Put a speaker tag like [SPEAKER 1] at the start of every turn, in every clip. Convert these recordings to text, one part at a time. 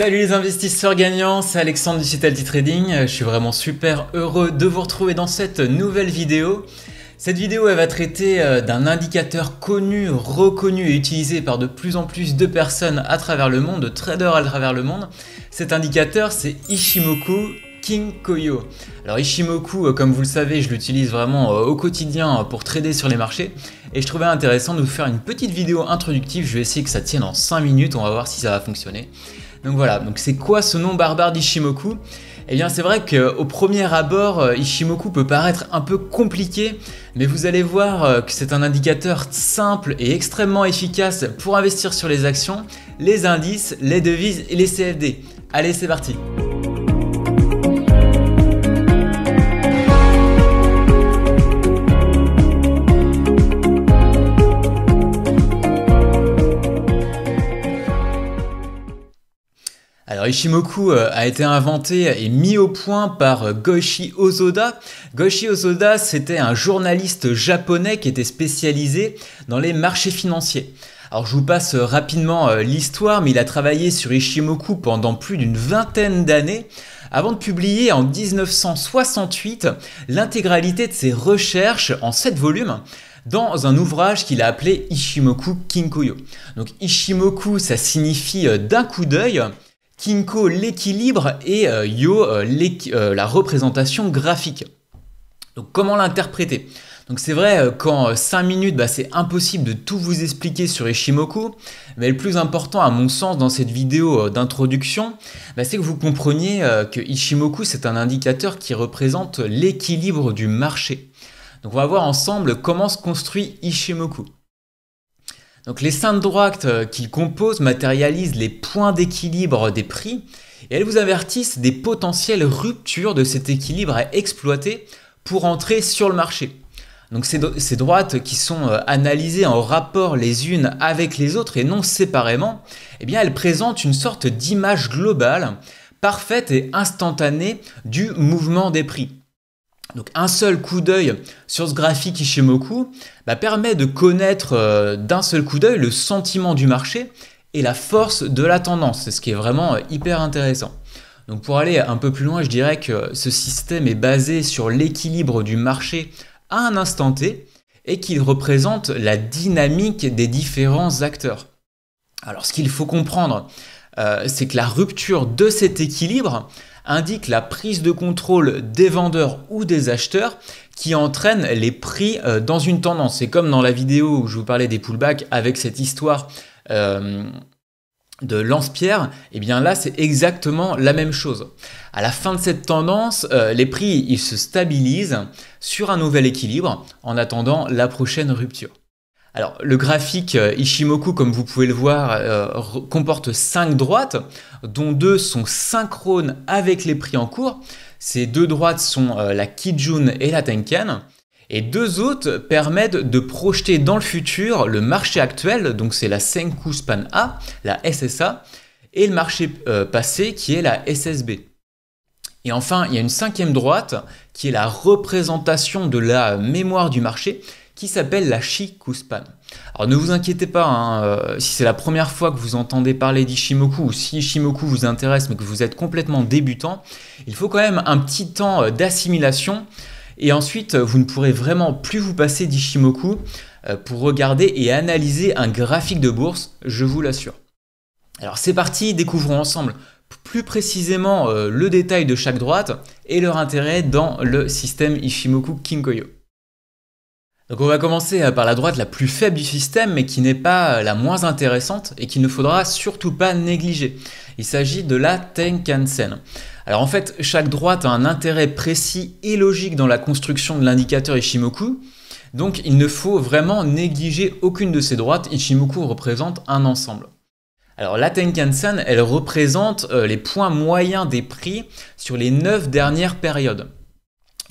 [SPEAKER 1] Salut les investisseurs gagnants, c'est Alexandre du site Trading. Euh, je suis vraiment super heureux de vous retrouver dans cette nouvelle vidéo. Cette vidéo elle va traiter euh, d'un indicateur connu, reconnu et utilisé par de plus en plus de personnes à travers le monde, de traders à travers le monde. Cet indicateur c'est Ishimoku King Koyo. Alors Ishimoku, euh, comme vous le savez, je l'utilise vraiment au quotidien pour trader sur les marchés et je trouvais intéressant de vous faire une petite vidéo introductive. Je vais essayer que ça tienne en 5 minutes, on va voir si ça va fonctionner. Donc voilà, donc c'est quoi ce nom barbare d'Ishimoku eh bien c'est vrai qu'au premier abord, euh, Ishimoku peut paraître un peu compliqué, mais vous allez voir euh, que c'est un indicateur simple et extrêmement efficace pour investir sur les actions, les indices, les devises et les CFD. Allez c'est parti Ishimoku euh, a été inventé et mis au point par euh, Goshi Ozoda. Goshi Ozoda, c'était un journaliste japonais qui était spécialisé dans les marchés financiers. Alors je vous passe euh, rapidement l'histoire, mais il a travaillé sur Ishimoku pendant plus d'une vingtaine d'années avant de publier en 1968 l'intégralité de ses recherches en sept volumes dans un ouvrage qu'il a appelé Ishimoku Kinkoyo. Donc Ishimoku, ça signifie d'un coup d'œil, Kinko l'équilibre et euh, Yo euh, euh, la représentation graphique. Donc comment l'interpréter donc c'est vrai qu'en 5 minutes, bah, c'est impossible de tout vous expliquer sur Ishimoku, mais le plus important à mon sens dans cette vidéo d'introduction, bah, c'est que vous compreniez que Ishimoku c'est un indicateur qui représente l'équilibre du marché. Donc on va voir ensemble comment se construit Ishimoku. Donc les cinq droites euh, qu'ils composent matérialisent les points d'équilibre des prix et elles vous avertissent des potentielles ruptures de cet équilibre à exploiter pour entrer sur le marché. Donc ces, ces droites qui sont euh, analysées en rapport les unes avec les autres et non séparément, eh bien elles présentent une sorte d'image globale, parfaite et instantanée du mouvement des prix. Donc un seul coup d'œil sur ce graphique Ishimoku bah, permet de connaître euh, d'un seul coup d'œil le sentiment du marché et la force de la tendance, c'est ce qui est vraiment euh, hyper intéressant. Donc pour aller un peu plus loin, je dirais que ce système est basé sur l'équilibre du marché à un instant T et qu'il représente la dynamique des différents acteurs. Alors ce qu'il faut comprendre, euh, c'est que la rupture de cet équilibre, indique la prise de contrôle des vendeurs ou des acheteurs qui entraîne les prix euh, dans une tendance. C'est comme dans la vidéo où je vous parlais des pullbacks avec cette histoire euh, de lance-pierre, et eh bien là c'est exactement la même chose. À la fin de cette tendance, euh, les prix ils se stabilisent sur un nouvel équilibre en attendant la prochaine rupture. Alors, le graphique euh, Ishimoku, comme vous pouvez le voir, euh, comporte 5 droites, dont deux sont synchrones avec les prix en cours. Ces deux droites sont euh, la Kijun et la Tenkan. Et deux autres permettent de projeter dans le futur le marché actuel, donc c'est la Senku Span A, la SSA, et le marché passé qui est la SSB. Et enfin, il y a une cinquième droite qui est la représentation de la mémoire du marché qui s'appelle la Shikuspan. Alors ne vous inquiétez pas, hein, euh, si c'est la première fois que vous entendez parler d'Ishimoku, ou si Ishimoku vous intéresse mais que vous êtes complètement débutant, il faut quand même un petit temps euh, d'assimilation, et ensuite euh, vous ne pourrez vraiment plus vous passer d'Ishimoku pour regarder et analyser un graphique de bourse, je vous l'assure. Alors c'est parti, découvrons ensemble plus précisément le détail de chaque droite et leur intérêt dans le système Ishimoku Kinkoyo. Donc on va commencer euh, par la droite la plus faible du système, mais qui n'est pas euh, la moins intéressante et qu'il ne faudra surtout pas négliger. Il s'agit de la Tenkansen. Alors en fait, chaque droite a un intérêt précis et logique dans la construction de l'indicateur Ishimoku, donc il ne faut vraiment négliger aucune de ces droites, Ishimoku représente un ensemble. Alors la Tenkan-sen, elle représente euh, les points moyens des prix sur les 9 dernières périodes.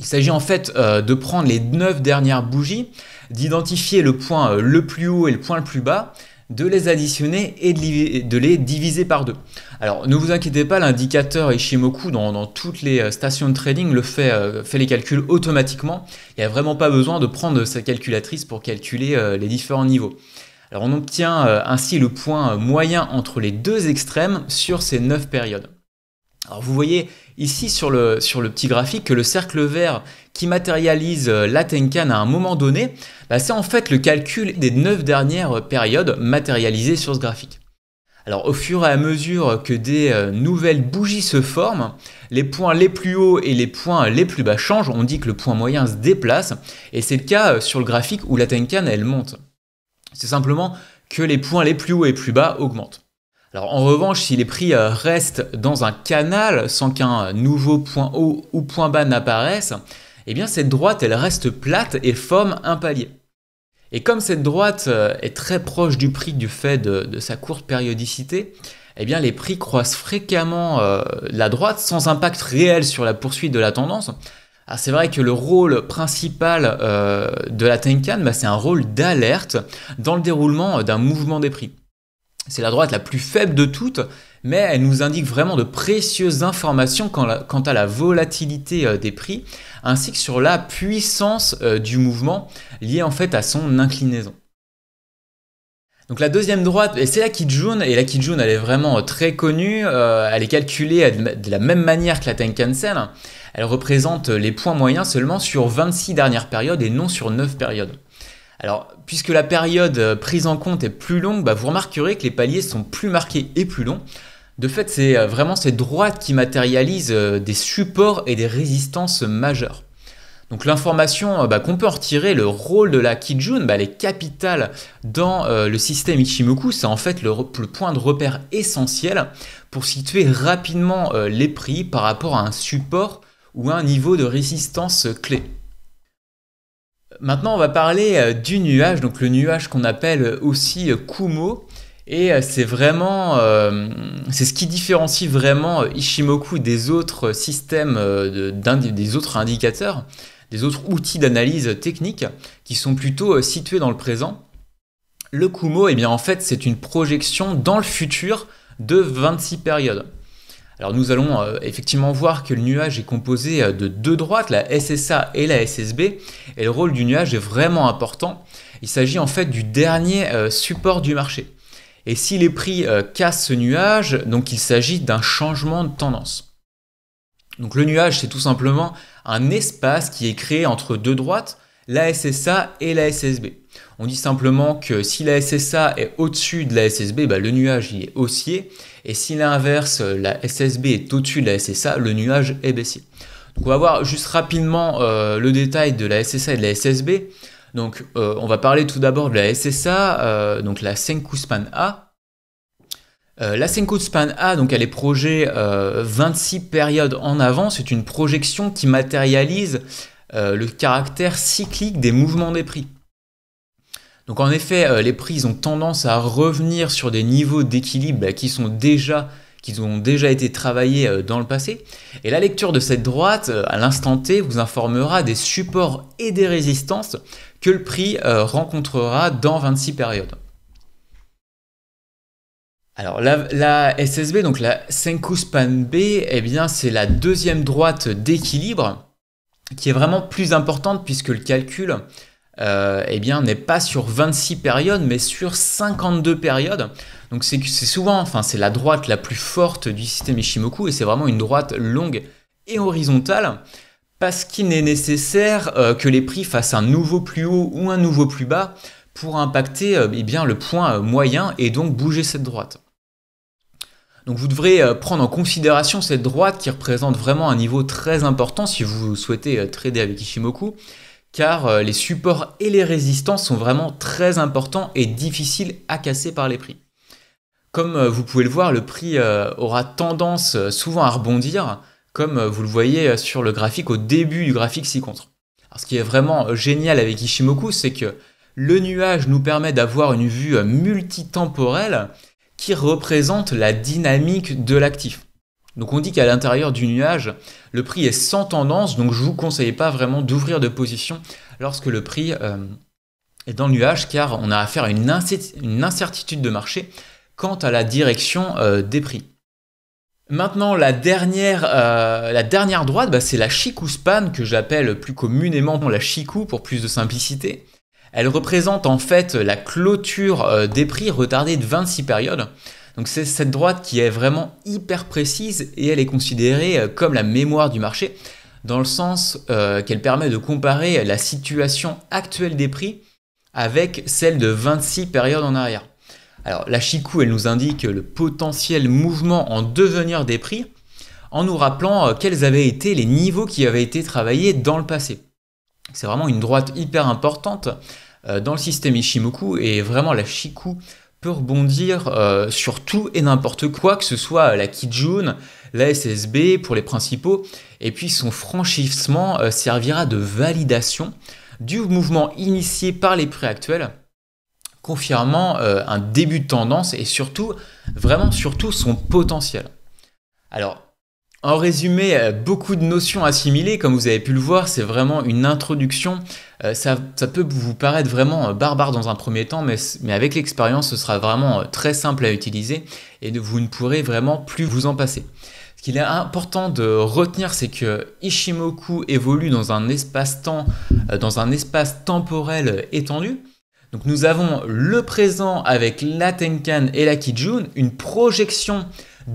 [SPEAKER 1] Il s'agit en fait euh, de prendre les 9 dernières bougies, d'identifier le point euh, le plus haut et le point le plus bas, de les additionner et de les diviser par deux. Alors ne vous inquiétez pas, l'indicateur Ishimoku dans, toutes les euh, stations de trading le fait, les calculs automatiquement. Il n'y a vraiment pas besoin de prendre sa calculatrice pour calculer les différents niveaux. Alors on obtient ainsi le point moyen entre les deux extrêmes sur ces 9 périodes. Alors vous voyez, ici sur le, petit graphique que le cercle vert qui matérialise euh, la Tenkan à un moment donné, bah, c'est en fait le calcul des 9 dernières périodes matérialisées sur ce graphique. Alors au fur et à mesure que des euh, nouvelles bougies se forment, les points les plus hauts et les points les plus bas changent, on dit que le point moyen se déplace, et c'est le cas euh, sur le graphique où la Tenkan elle monte. C'est simplement que les points les plus hauts et plus bas augmentent. Alors en revanche, si les prix euh, restent dans un canal sans qu'un nouveau point haut ou point bas n'apparaisse, eh bien cette droite elle reste plate et forme un palier. Et comme cette droite euh, est très proche du prix du fait de, sa courte périodicité, eh bien les prix croisent fréquemment euh, la droite sans impact réel sur la poursuite de la tendance. Alors c'est vrai que le rôle principal de la Tenkan, bah, c'est un rôle d'alerte dans le déroulement d'un mouvement des prix. C'est la droite la plus faible de toutes, mais elle nous indique vraiment de précieuses informations quant à la volatilité euh, des prix, ainsi que sur la puissance euh, du mouvement liée en fait à son inclinaison. Donc la deuxième droite, c'est la Kijun, et la Kijun elle est vraiment euh, très connue, elle est calculée de la même manière que la Tenkan-sen, elle représente les points moyens seulement sur 26 dernières périodes et non sur 9 périodes. Alors, puisque la période euh, prise en compte est plus longue, bah, vous remarquerez que les paliers sont plus marqués et plus longs. De fait, c'est euh, vraiment ces droites qui matérialisent euh, des supports et des résistances majeures. Donc l'information bah, qu'on peut en retirer, le rôle de la Kijun, bah, elle est capitale dans le système Ichimoku, c'est en fait le, point de repère essentiel pour situer rapidement les prix par rapport à un support ou un niveau de résistance clé. Maintenant, on va parler euh, du nuage, donc le nuage qu'on appelle euh, aussi euh, Kumo. Et c'est vraiment, c'est ce qui différencie vraiment Ishimoku des autres systèmes, des autres indicateurs, des autres outils d'analyse technique qui sont plutôt situés dans le présent. Le Kumo, eh bien en fait, c'est une projection dans le futur de 26 périodes. Alors nous allons euh, effectivement voir que le nuage est composé euh, de deux droites, la SSA et la SSB, et le rôle du nuage est vraiment important. Il s'agit en fait du dernier euh, support du marché. Et si les prix cassent ce nuage, donc il s'agit d'un changement de tendance. Donc le nuage, c'est tout simplement un espace qui est créé entre deux droites, la SSA et la SSB. On dit simplement que si la SSA est au-dessus de la SSB, bah, le nuage est haussier, et si l'inverse, euh, la SSB est au-dessus de la SSA, le nuage est baissier. Donc on va voir juste rapidement euh, le détail de la SSA et de la SSB. Donc euh, on va parler tout d'abord de la SSA, donc la Span A. la Span A, donc elle est projet 26 périodes en avant, c'est une projection qui matérialise le caractère cyclique des mouvements des prix. Donc en effet, euh, les prix ont tendance à revenir sur des niveaux d'équilibre bah, qui sont déjà qui ont déjà été travaillés euh, dans le passé. Et la lecture de cette droite, euh, à l'instant T, vous informera des supports et des résistances que le prix rencontrera dans 26 périodes. Alors la, SSB, donc la Span B, eh bien c'est la deuxième droite d'équilibre qui est vraiment plus importante puisque le calcul euh, eh bien, n'est pas sur 26 périodes, mais sur 52 périodes. Donc c'est souvent, enfin c'est la droite la plus forte du système Ishimoku, et c'est vraiment une droite longue et horizontale, parce qu'il n'est nécessaire euh, que les prix fassent un nouveau plus haut ou un nouveau plus bas pour impacter euh, eh bien, le point moyen et donc bouger cette droite. Donc vous devrez prendre en considération cette droite qui représente vraiment un niveau très important si vous souhaitez trader avec Ishimoku car euh, les supports et les résistances sont vraiment très importants et difficiles à casser par les prix. Comme euh, vous pouvez le voir, le prix euh, aura tendance souvent à rebondir, comme vous le voyez sur le graphique au début du graphique ci-contre. Ce qui est vraiment génial avec Ishimoku, c'est que le nuage nous permet d'avoir une vue multitemporelle qui représente la dynamique de l'actif. Donc on dit qu'à l'intérieur du nuage, le prix est sans tendance, donc je ne vous conseille pas vraiment d'ouvrir de position lorsque le prix euh, est dans le nuage, car on a affaire à une incertitude de marché quant à la direction euh, des prix. Maintenant, la dernière, euh, la dernière droite, bah, c'est la Chiku Span, que j'appelle plus communément la Chiku, pour plus de simplicité. Elle représente en fait la clôture des prix retardée de 26 périodes. Donc c'est cette droite qui est vraiment hyper précise et elle est considérée euh, comme la mémoire du marché dans le sens euh, qu'elle permet de comparer la situation actuelle des prix avec celle de 26 périodes en arrière. Alors la Chiku, elle nous indique le potentiel mouvement en devenir des prix en nous rappelant euh, quels avaient été les niveaux qui avaient été travaillés dans le passé. C'est vraiment une droite hyper importante dans le système Ishimoku et vraiment la Shiku peut rebondir euh, sur tout et n'importe quoi, que ce soit la Kijun, la SSB pour les principaux, et puis son franchissement euh, servira de validation du mouvement initié par les prix actuels, confirmant euh, un début de tendance et surtout, vraiment surtout son potentiel. Alors, en résumé, euh, beaucoup de notions assimilées, comme vous avez pu le voir, c'est vraiment une introduction. Euh, ça, peut vous paraître vraiment euh, barbare dans un premier temps, mais, mais avec l'expérience, ce sera vraiment très simple à utiliser et vous ne pourrez vraiment plus vous en passer. Ce qu'il est important de retenir, c'est que Ishimoku évolue dans un espace-temps, dans un espace temporel étendu. Donc nous avons le présent avec la Tenkan et la Kijun, une projection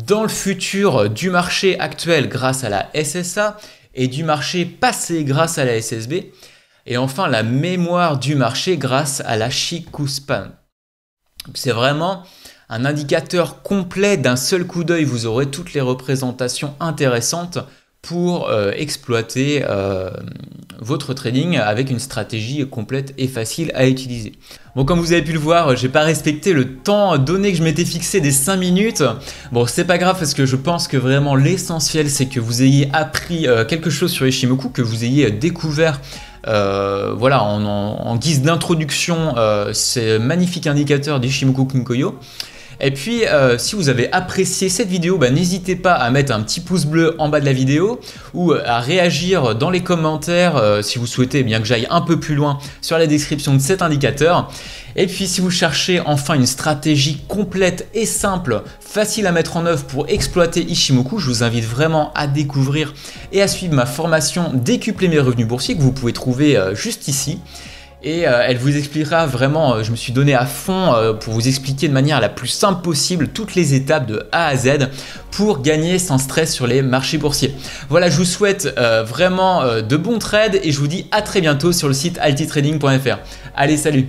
[SPEAKER 1] dans le futur du marché actuel grâce à la SSA et du marché passé grâce à la SSB, et enfin la mémoire du marché grâce à la Shikuspan. C'est vraiment un indicateur complet d'un seul coup d'œil, vous aurez toutes les représentations intéressantes pour euh, exploiter euh, votre trading avec une stratégie complète et facile à utiliser. Bon, comme vous avez pu le voir, n'ai pas respecté le temps donné que je m'étais fixé des 5 minutes. Bon, c'est pas grave parce que je pense que vraiment l'essentiel, c'est que vous ayez appris euh, quelque chose sur Ishimoku, que vous ayez découvert voilà, en, guise d'introduction, ce magnifique indicateur d'Ishimoku Kinkoyo. Et puis, euh, si vous avez apprécié cette vidéo, bah, n'hésitez pas à mettre un petit pouce bleu en bas de la vidéo ou euh, à réagir dans les commentaires euh, si vous souhaitez bien que j'aille un peu plus loin sur la description de cet indicateur. Et puis, si vous cherchez enfin une stratégie complète et simple, facile à mettre en œuvre pour exploiter Ishimoku, je vous invite vraiment à découvrir et à suivre ma formation Décupler mes revenus boursiers que vous pouvez trouver juste ici et euh, elle vous expliquera vraiment, euh, je me suis donné à fond euh, pour vous expliquer de manière la plus simple possible toutes les étapes de A à Z pour gagner sans stress sur les marchés boursiers. Voilà, je vous souhaite vraiment de bons trades et je vous dis à très bientôt sur le site altitrading.fr. Allez, salut